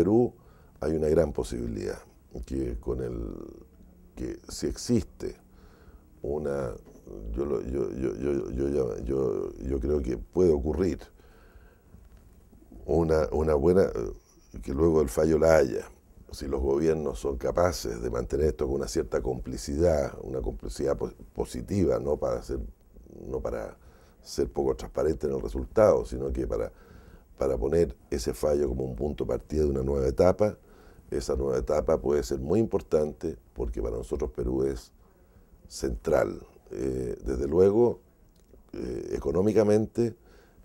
Perú hay una gran posibilidad que con el que si existe una yo, yo, creo que puede ocurrir una, buena que luego el fallo la haya si los gobiernos son capaces de mantener esto con una cierta complicidad una complicidad positiva no para ser no para ser poco transparente en el resultado sino que para para poner ese fallo como un punto de partida de una nueva etapa. Esa nueva etapa puede ser muy importante porque para nosotros Perú es central. Eh, desde luego, eh, económicamente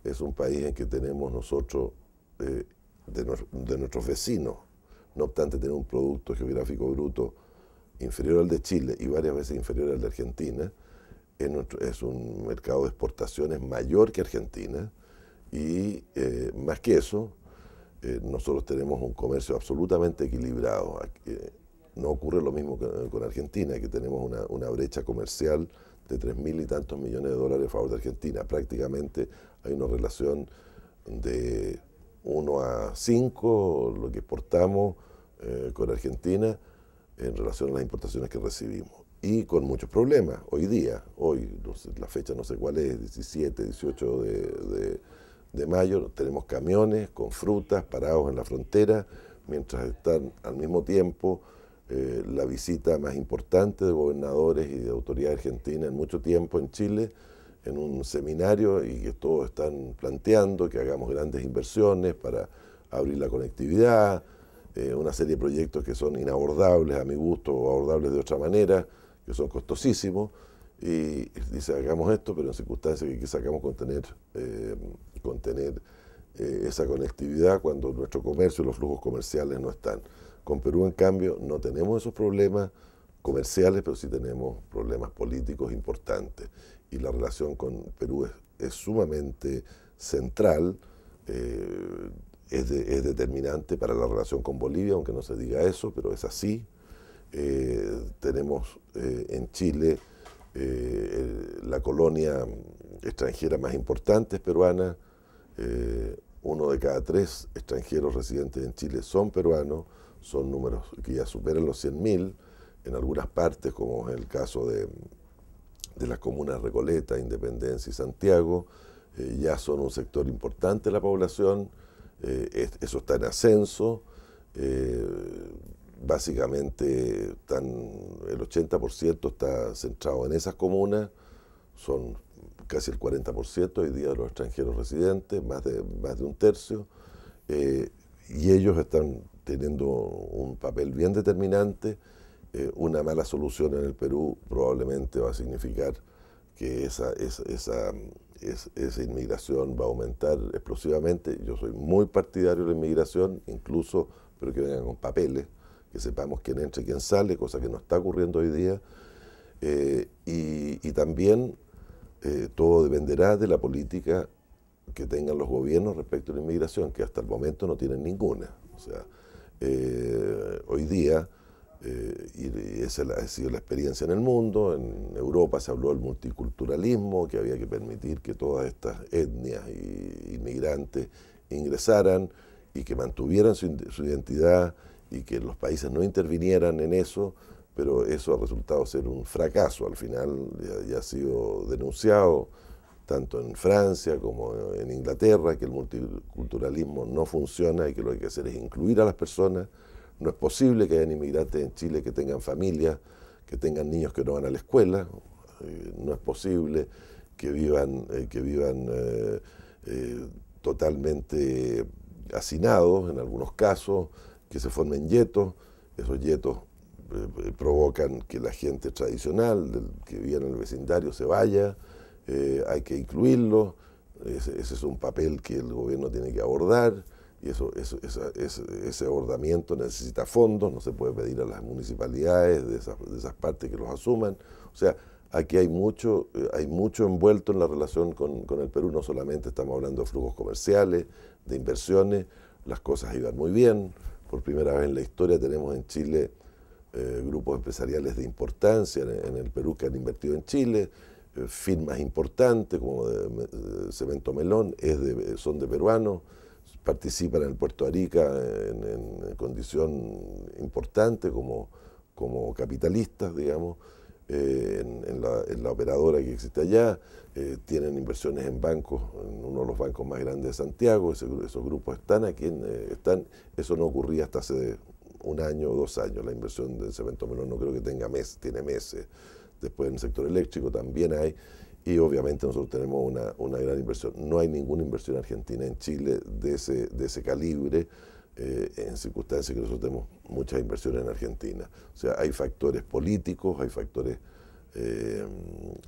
es un país en que tenemos nosotros, eh, de, nuestros vecinos, no obstante tener un Producto Geográfico Bruto inferior al de Chile y varias veces inferior al de Argentina, es un mercado de exportaciones mayor que Argentina y eh, más que eso, eh, nosotros tenemos un comercio absolutamente equilibrado. Eh, no ocurre lo mismo con Argentina, que tenemos una, brecha comercial de tres mil y tantos millones de dólares a favor de Argentina. Prácticamente hay una relación de 1 a 5, lo que exportamos con Argentina en relación a las importaciones que recibimos. Y con muchos problemas, hoy día, hoy, la fecha no sé cuál es, 17, 18 de de mayo tenemos camiones con frutas parados en la frontera, mientras están al mismo tiempo eh, la visita más importante de gobernadores y de autoridad argentina en mucho tiempo en Chile, en un seminario y que todos están planteando que hagamos grandes inversiones para abrir la conectividad, eh, una serie de proyectos que son inabordables a mi gusto o abordables de otra manera, que son costosísimos, y dice hagamos esto, pero en circunstancias que sacamos con tener... Eh, contener eh, esa conectividad cuando nuestro comercio y los flujos comerciales no están. Con Perú, en cambio, no tenemos esos problemas comerciales, pero sí tenemos problemas políticos importantes. Y la relación con Perú es, sumamente central, eh, es, determinante para la relación con Bolivia, aunque no se diga eso, pero es así. Eh, tenemos en Chile la colonia extranjera más importante es peruana, eh, uno de cada tres extranjeros residentes en Chile son peruanos, son números que ya superan los 100.000 en algunas partes, como es el caso de, las comunas Recoleta, Independencia y Santiago, eh, ya son un sector importante de la población, eh, eso está en ascenso, básicamente el 80% está centrado en esas comunas, son casi el 40% hoy día de los extranjeros residentes, más de, más de un tercio, eh, y ellos están teniendo un papel bien determinante. Eh, una mala solución en el Perú probablemente va a significar que esa, esa, esa, inmigración va a aumentar explosivamente. Yo soy muy partidario de la inmigración, incluso, pero que vengan con papeles, que sepamos quién entra y quién sale, cosa que no está ocurriendo hoy día. Eh, y, también eh, todo dependerá de la política que tengan los gobiernos respecto a la inmigración, que hasta el momento no tienen ninguna. O sea, eh, hoy día, eh, y esa ha sido la experiencia en el mundo, en Europa se habló del multiculturalismo, que había que permitir que todas estas etnias y inmigrantes ingresaran y que mantuvieran su, su identidad y que los países no intervinieran en eso pero eso ha resultado ser un fracaso al final y ha sido denunciado tanto en Francia como en Inglaterra, que el multiculturalismo no funciona y que lo que hay que hacer es incluir a las personas. No es posible que hayan inmigrantes en Chile que tengan familias, que tengan niños que no van a la escuela. Eh, no es posible que vivan, eh, que vivan eh, totalmente hacinados en algunos casos, que se formen yetos. Esos yetos eh, provocan que la gente tradicional que vive en el vecindario se vaya, eh, hay que incluirlo, ese, es un papel que el gobierno tiene que abordar y eso, ese, abordamiento necesita fondos, no se puede pedir a las municipalidades de esas, partes que los asuman. O sea, aquí hay mucho, eh, hay mucho envuelto en la relación con, con, el Perú, no solamente estamos hablando de flujos comerciales, de inversiones, las cosas iban muy bien, por primera vez en la historia tenemos en Chile eh, grupos empresariales de importancia en, el Perú que han invertido en Chile, eh, firmas importantes como eh, Cemento Melón, son de peruanos, participan en el Puerto Arica en, condición importante como, como capitalistas, digamos. en, la, operadora que existe allá, tienen inversiones en bancos, en uno de los bancos más grandes de Santiago, esos grupos están aquí, están, eso no ocurría hasta hace un año o dos años. La inversión del cemento menor no creo que tenga meses, tiene meses. Después en el sector eléctrico también hay. Y obviamente nosotros tenemos una, gran inversión. No hay ninguna inversión argentina en Chile de ese, de ese calibre. Eh, en circunstancias que nosotros tenemos muchas inversiones en Argentina. O sea, hay factores políticos, hay factores eh,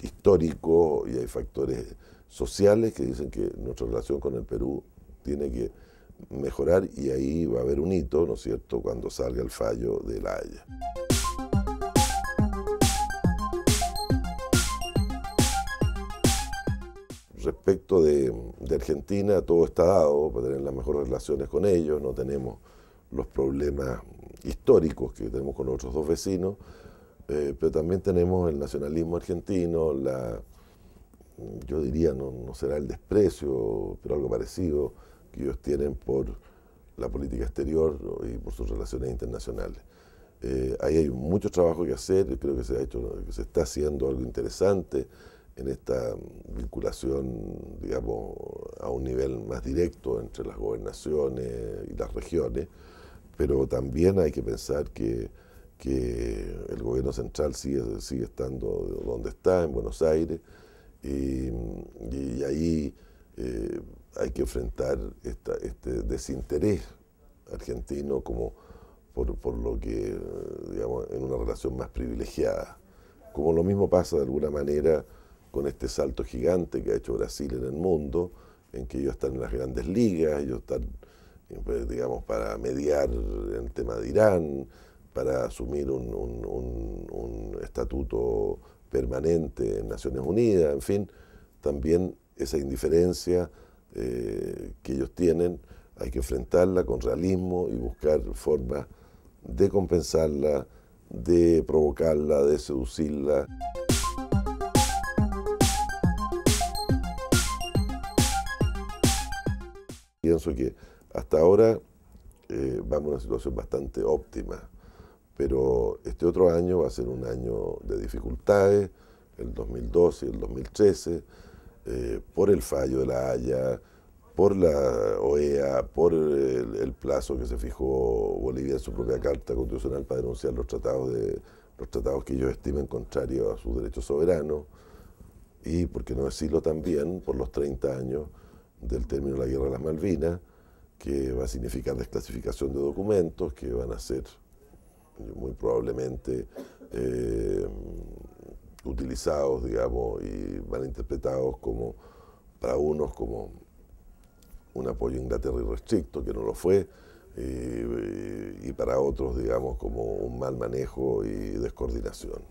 históricos y hay factores sociales que dicen que nuestra relación con el Perú tiene que mejorar y ahí va a haber un hito, ¿no es cierto?, cuando salga el fallo de la Haya. Respecto de, Argentina, todo está dado para tener las mejores relaciones con ellos, no tenemos los problemas históricos que tenemos con nuestros dos vecinos, eh, pero también tenemos el nacionalismo argentino, la, yo diría, no será el desprecio, pero algo parecido que ellos tienen por la política exterior y por sus relaciones internacionales. Eh, ahí hay mucho trabajo que hacer, yo creo que se ha hecho, que se está haciendo algo interesante en esta vinculación, digamos, a un nivel más directo entre las gobernaciones y las regiones, pero también hay que pensar que, que el gobierno central sigue, sigue estando donde está, en Buenos Aires, y, y ahí eh, hay que enfrentar este desinterés argentino como por, lo que, eh, en una relación más privilegiada. Como lo mismo pasa de alguna manera con este salto gigante que ha hecho Brasil en el mundo, en que ellos están en las grandes ligas, ellos están, eh, digamos, para mediar el tema de Irán, para asumir un, un estatuto permanente en Naciones Unidas, en fin, también esa indiferencia eh, que ellos tienen, hay que enfrentarla con realismo y buscar formas de compensarla, de provocarla, de seducirla. Pienso que hasta ahora eh, vamos a una situación bastante óptima, pero este otro año va a ser un año de dificultades, el 2012 y el 2013 eh, por el fallo de la Haya, por la OEA, por el, plazo que se fijó Bolivia en su propia carta constitucional para denunciar los tratados que ellos estimen contrarios a sus derechos soberanos y, por qué no decirlo también, por los 30 años del término de la Guerra de las Malvinas, que va a significar desclasificación de documentos que van a ser muy probablemente eh, utilizados, digamos, y mal interpretados como para unos como un apoyo a Inglaterra irrestricto, que no lo fue, eh, y, para otros, digamos, como un mal manejo y descoordinación.